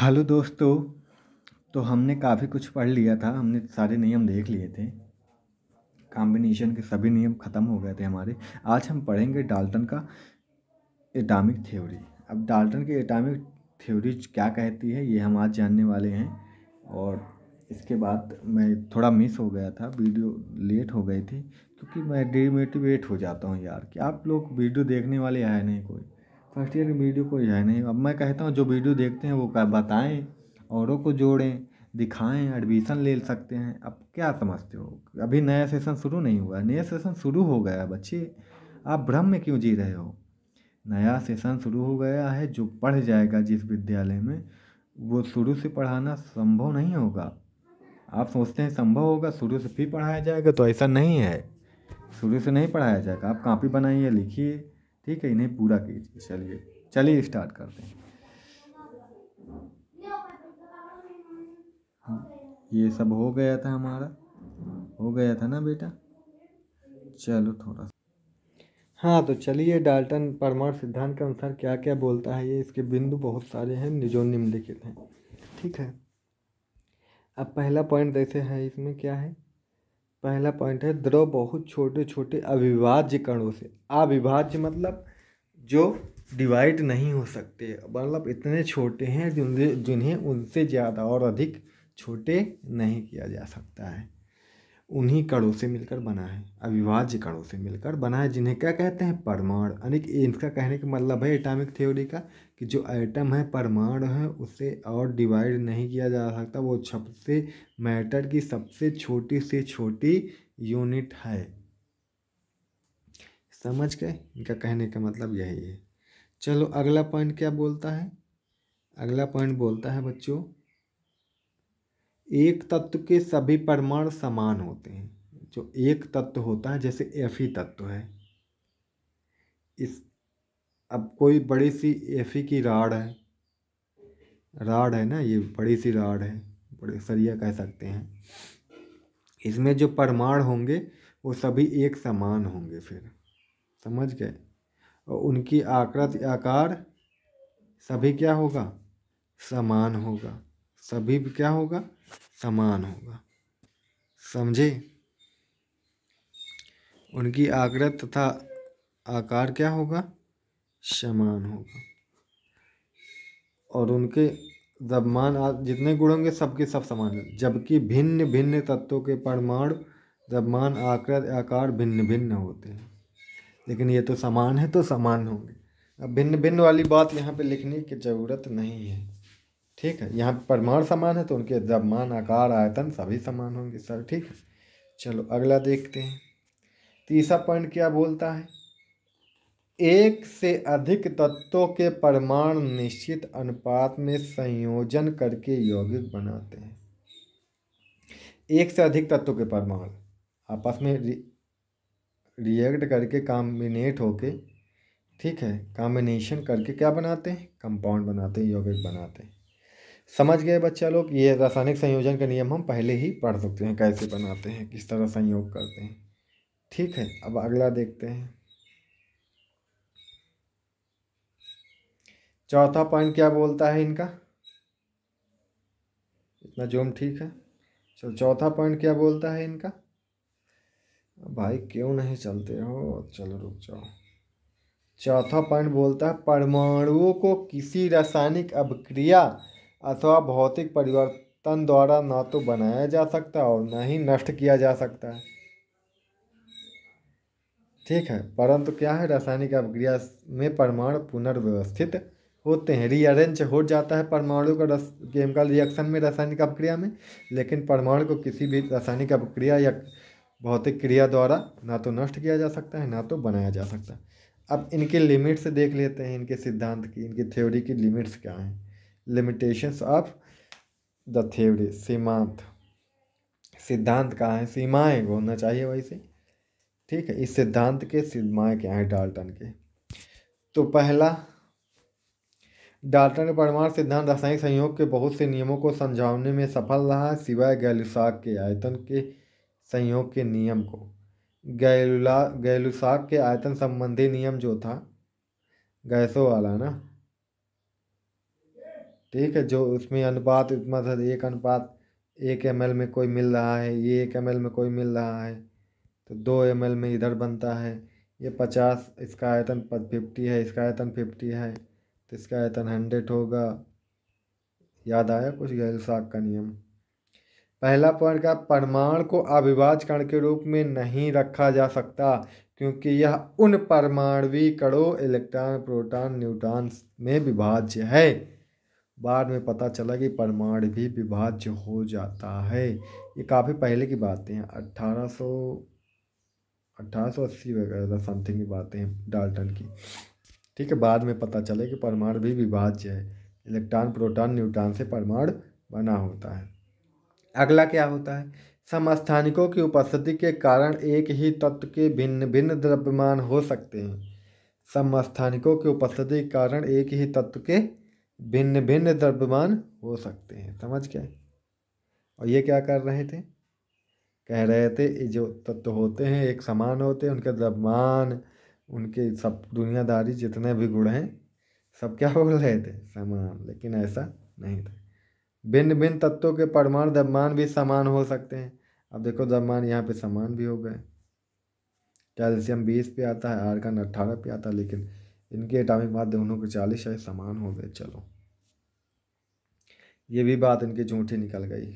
hello दोस्तों तो हमने काफ़ी कुछ पढ़ लिया था हमने सारे नियम देख लिए थे कॉम्बिनेशन के सभी नियम ख़त्म हो गए थे हमारे आज हम पढ़ेंगे डाल्टन का एटामिक थ्योरी अब डाल्टन की एटामिक थ्योरी क्या कहती है ये हम आज जानने वाले हैं और इसके बाद मैं थोड़ा मिस हो गया था वीडियो लेट हो गई थी क्योंकि मैं डिमोटिवेट हो जाता हूँ यार कि आप लोग वीडियो देखने वाले आए नहीं कोई फर्स्ट ईयर की वीडियो कोई है नहीं अब मैं कहता हूँ जो वीडियो देखते हैं वो क्या बताएँ औरों को जोड़ें दिखाएं एडमिशन ले सकते हैं अब क्या समझते हो अभी नया सेशन शुरू नहीं हुआ नया सेशन शुरू हो गया बच्चे आप भ्रम में क्यों जी रहे हो नया सेशन शुरू हो गया है जो पढ़ जाएगा जिस विद्यालय में वो शुरू से पढ़ाना संभव नहीं होगा आप सोचते हैं संभव होगा शुरू से फिर पढ़ाया जाएगा तो ऐसा नहीं है शुरू से नहीं पढ़ाया जाएगा आप कापी बनाइए लिखिए ठीक है इन्हें पूरा कीजिए चलिए चलिए स्टार्ट करते हैं हाँ, ये सब हो गया था हमारा हो गया था ना बेटा चलो थोड़ा हाँ तो चलिए डाल्टन परमाणु सिद्धांत के अनुसार क्या क्या बोलता है ये इसके बिंदु बहुत सारे हैं जो निम्नलिखित हैं ठीक है अब पहला पॉइंट जैसे है इसमें क्या है पहला पॉइंट है द्रव बहुत छोटे छोटे अविभाज्य कणों से अविभाज्य मतलब जो डिवाइड नहीं हो सकते मतलब इतने छोटे हैं जिन्हें उनसे ज़्यादा और अधिक छोटे नहीं किया जा सकता है उन्हीं कणों से मिलकर बना है अविभाज्य कणों से मिलकर बना है जिन्हें क्या कहते हैं परमाणु यानी कि इनका कहने का मतलब है एटॉमिक थ्योरी का कि जो एटम है परमाणु है उसे और डिवाइड नहीं किया जा सकता वो सबसे मैटर की सबसे छोटी से छोटी यूनिट है समझ गए इनका कहने का मतलब यही है चलो अगला पॉइंट क्या बोलता है अगला पॉइंट बोलता है बच्चों एक तत्व के सभी परमाणु समान होते हैं जो एक तत्व होता है जैसे एफ ही तत्व है इस अब कोई बड़ी सी एफ ही की राड है राड है ना ये बड़ी सी राड है बड़े सरिया कह सकते हैं इसमें जो परमाणु होंगे वो सभी एक समान होंगे फिर समझ गए और उनकी आकृति आकार सभी क्या होगा समान होगा सभी क्या होगा समान होगा समझे उनकी आकृत तथा आकार क्या होगा समान होगा और उनके जबमान जितने गुण होंगे सबके सब समान हैं जबकि भिन्न भिन्न तत्वों के परमाणु जबमान आकृत आकार भिन्न भिन्न होते हैं लेकिन ये तो समान है तो समान होंगे अब भिन्न भिन्न वाली बात यहाँ पे लिखने की ज़रूरत नहीं है ठीक है यहाँ परमाण समान है तो उनके जब मान आकार आयतन सभी समान होंगे सर ठीक है चलो अगला देखते हैं तीसरा पॉइंट क्या बोलता है एक से अधिक तत्वों के परमाणु निश्चित अनुपात में संयोजन करके यौगिक बनाते हैं एक से अधिक तत्वों के परमाणु आपस में रि, रिएक्ट करके कॉम्बिनेट होके ठीक है कॉम्बिनेशन करके क्या बनाते हैं कंपाउंड बनाते हैं यौगिक बनाते हैं समझ गए बच्चा लोग ये रासायनिक संयोजन का नियम हम पहले ही पढ़ सकते हैं कैसे बनाते हैं किस तरह संयोग करते हैं ठीक है अब अगला देखते हैं चौथा पॉइंट क्या बोलता है इनका इतना जोम ठीक है चलो चौथा पॉइंट क्या बोलता है इनका भाई क्यों नहीं चलते हो चलो रुक जाओ चौथा पॉइंट बोलता है परमाणुओं को किसी रासायनिक अभिक्रिया अथवा भौतिक परिवर्तन द्वारा न तो बनाया जा सकता और न ही नष्ट किया जा सकता है ठीक है परंतु क्या है रासायनिक अभिक्रिया में परमाणु पुनर्व्यवस्थित होते हैं रीअरेंज हो जाता है परमाणु का रस केमिकल रिएक्शन में रासायनिक अभिक्रिया में लेकिन परमाणु को किसी भी रासायनिक अभिक्रिया या भौतिक क्रिया द्वारा ना तो नष्ट किया जा सकता है ना तो बनाया जा सकता है अब इनके लिमिट्स देख लेते हैं इनके सिद्धांत की इनकी थ्योरी की लिमिट्स क्या हैं लिमिटेशंस ऑफ द थ्योरी सीमांत सिद्धांत कहाँ है सीमाएं होना चाहिए वैसे ठीक है इस सिद्धांत के सीमाएं क्या हैं डाल्टन के तो पहला डाल्टन परमाणु सिद्धांत रासायनिक संयोग के बहुत से नियमों को समझाने में सफल रहा सिवाय गैलुसाक के आयतन के संयोग के नियम को गैलुला गैलुसाक के आयतन संबंधी नियम जो था गैसों वाला ना ठीक है जो उसमें अनुपात मतलब एक अनुपात एक एम में कोई मिल रहा है ये एक एम में कोई मिल रहा है तो दो एम में इधर बनता है ये पचास इसका आयतन फिफ्टी है इसका आयतन फिफ्टी है तो इसका आयतन हंड्रेड होगा याद आया कुछ गैल साग का नियम पहला पॉइंट का परमाणु को अविभाज्य कण के रूप में नहीं रखा जा सकता क्योंकि यह उन परमाणवी कणों इलेक्ट्रॉन प्रोटॉन न्यूट्रॉन्स में विभाज्य है बाद में पता चला कि परमाणु भी विभाज्य हो जाता है ये काफ़ी पहले की बातें हैं अट्ठारह सौ अट्ठारह सौ अस्सी वगैरह समथिंग की बातें हैं डाल्टन की ठीक है बाद में पता चले कि परमाणु भी विभाज्य है इलेक्ट्रॉन प्रोटॉन न्यूट्रॉन से परमाणु बना होता है अगला क्या होता है समस्थानिकों की उपस्थिति के कारण एक ही तत्व के भिन्न भिन्न द्रव्यमान हो सकते हैं समस्थानिकों की उपस्थिति के कारण एक ही तत्व के भिन्न भिन्न द्रव्यमान हो सकते हैं समझ गए और ये क्या कर रहे थे कह रहे थे ये जो तत्व होते हैं एक समान होते हैं उनके द्रव्यमान उनके सब दुनियादारी जितने भी गुण हैं सब क्या बोल रहे थे समान लेकिन ऐसा नहीं था भिन्न भिन्न तत्वों के परमाणु द्रव्यमान भी समान हो सकते हैं अब देखो द्रव्यमान यहाँ पे समान भी हो गए कैल्शियम बीस पे आता है आर्गन अट्ठारह पे आता है लेकिन इनके एटॉमिक मास दोनों के चालीस शायद समान हो गए चलो ये भी बात इनके झूठी निकल गई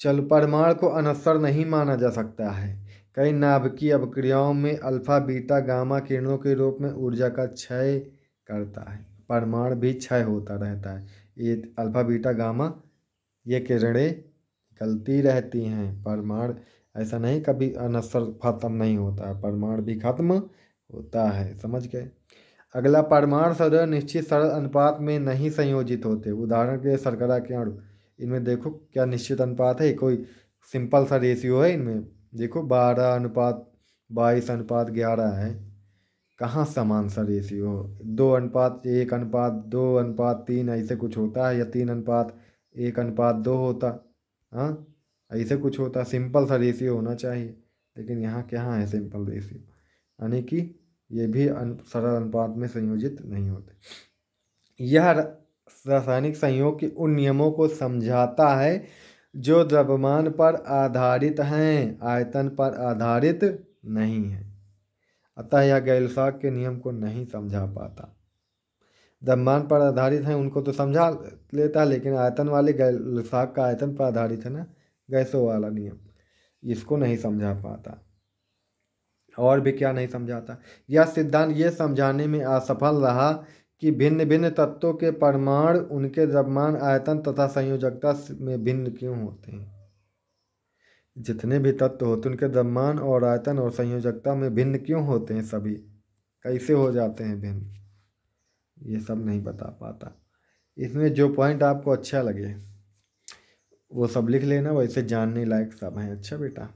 चल परमाणु को अनसर नहीं माना जा सकता है कई नाभिकीय अवक्रियाओं में अल्फा बीटा गामा किरणों के रूप में ऊर्जा का क्षय करता है परमाणु भी क्षय होता रहता है ये अल्फा बीटा गामा ये किरणें निकलती रहती हैं परमाणु ऐसा नहीं कभी अनसर ख़त्म नहीं होता परमाणु भी ख़त्म होता है समझ गए अगला परमाणु सदय निश्चित सरल अनुपात में नहीं संयोजित होते उदाहरण के लिए सरकरा के अणु इनमें देखो क्या निश्चित अनुपात है कोई सिंपल सा रेशियो है इनमें देखो बारह अनुपात बाईस अनुपात ग्यारह है कहाँ समान सा रेशियो दो अनुपात एक अनुपात दो अनुपात तीन ऐसे कुछ होता है या तीन अनुपात एक अनुपात दो होता हाँ ऐसे कुछ होता सिंपल सा रेशियो होना चाहिए लेकिन यहाँ क्या है सिंपल रेशियो यानी कि ये भी सरल अनुपात में संयोजित नहीं होते यह रासायनिक संयोग के उन नियमों को समझाता है जो द्रव्यमान पर आधारित हैं आयतन पर आधारित नहीं है अतः यह गैलसाक के नियम को नहीं समझा पाता द्रव्यमान पर आधारित हैं उनको तो समझा लेता है लेकिन आयतन वाले गैलसाक का आयतन पर आधारित है ना गैसों वाला नियम इसको नहीं समझा पाता और भी क्या नहीं समझाता यह सिद्धांत ये समझाने में असफल रहा कि भिन्न भिन्न तत्वों के परमाणु उनके द्रव्यमान आयतन तथा संयोजकता में भिन्न क्यों होते हैं जितने भी तत्व होते उनके द्रव्यमान और आयतन और संयोजकता में भिन्न क्यों होते हैं सभी कैसे हो जाते हैं भिन्न ये सब नहीं बता पाता इसमें जो पॉइंट आपको अच्छा लगे वो सब लिख लेना वैसे जानने लायक सब हैं अच्छा बेटा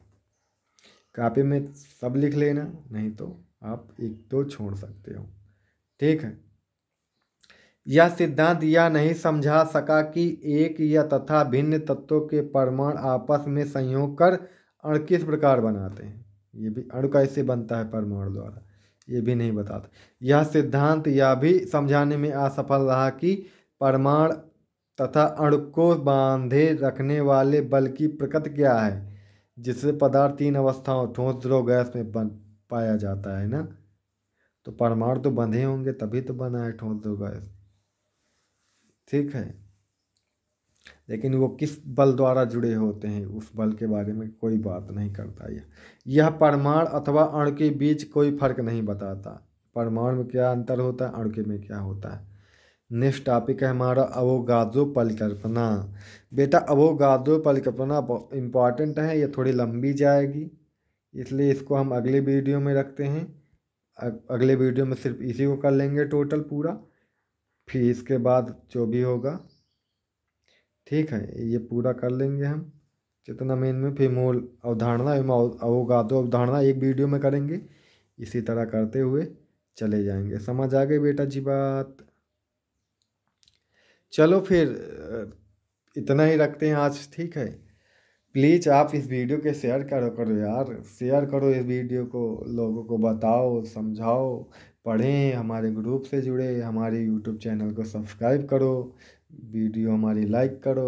कापी में सब लिख लेना नहीं तो आप एक दो तो छोड़ सकते हो ठीक है यह सिद्धांत यह नहीं समझा सका कि एक या तथा भिन्न तत्वों के परमाणु आपस में संयोग कर अण किस प्रकार बनाते हैं ये भी अणु कैसे बनता है परमाणु द्वारा ये भी नहीं बताता यह सिद्धांत यह भी समझाने में असफल रहा कि परमाणु तथा अणु को बांधे रखने वाले बल की प्रकृति क्या है जिससे पदार्थ तीन अवस्थाओं ठोस ध्रुव गैस में बन पाया जाता है ना तो परमाणु तो बंधे होंगे तभी तो बना है ठोस ध्रुव गैस ठीक है लेकिन वो किस बल द्वारा जुड़े होते हैं उस बल के बारे में कोई बात नहीं करता यह यह परमाणु अथवा अणु के बीच कोई फर्क नहीं बताता परमाणु में क्या अंतर होता है अणु के में क्या होता है नेक्स्ट टॉपिक है हमारा अवोगाजो परिकल्पना बेटा अवोगाजो परिकल्पना इम्पॉर्टेंट है ये थोड़ी लंबी जाएगी इसलिए इसको हम अगले वीडियो में रखते हैं अगले वीडियो में सिर्फ इसी को कर लेंगे टोटल पूरा फिर इसके बाद जो भी होगा ठीक है ये पूरा कर लेंगे हम चेतना मेन में फिर मूल अवधारणा एवं अवोगादो अवधारणा एक वीडियो में करेंगे इसी तरह करते हुए चले जाएंगे समझ आ गए बेटा जी बात चलो फिर इतना ही रखते हैं आज ठीक है प्लीज़ आप इस वीडियो के शेयर करो करो यार शेयर करो इस वीडियो को लोगों को बताओ समझाओ पढ़ें हमारे ग्रुप से जुड़े हमारे यूट्यूब चैनल को सब्सक्राइब करो वीडियो हमारी लाइक करो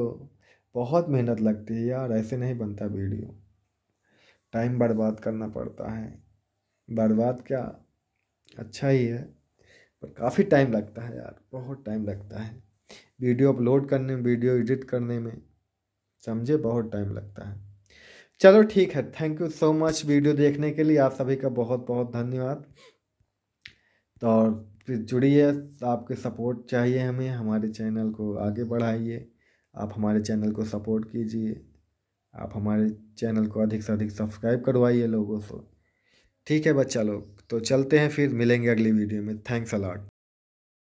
बहुत मेहनत लगती है यार ऐसे नहीं बनता वीडियो टाइम बर्बाद करना पड़ता है बर्बाद क्या अच्छा ही है पर काफ़ी टाइम लगता है यार बहुत टाइम लगता है वीडियो अपलोड करने में वीडियो एडिट करने में समझे बहुत टाइम लगता है चलो ठीक है thank you so much video देखने के लिए आप सभी का बहुत बहुत धन्यवाद तो और जुड़िए आपके सपोर्ट चाहिए हमें हमारे चैनल को आगे बढ़ाइए आप हमारे चैनल को सपोर्ट कीजिए आप हमारे चैनल को अधिक से अधिक सब्सक्राइब करवाइए लोगों से ठीक है बच्चा लोग तो चलते हैं फिर मिलेंगे अगली वीडियो में थैंक्स अलॉट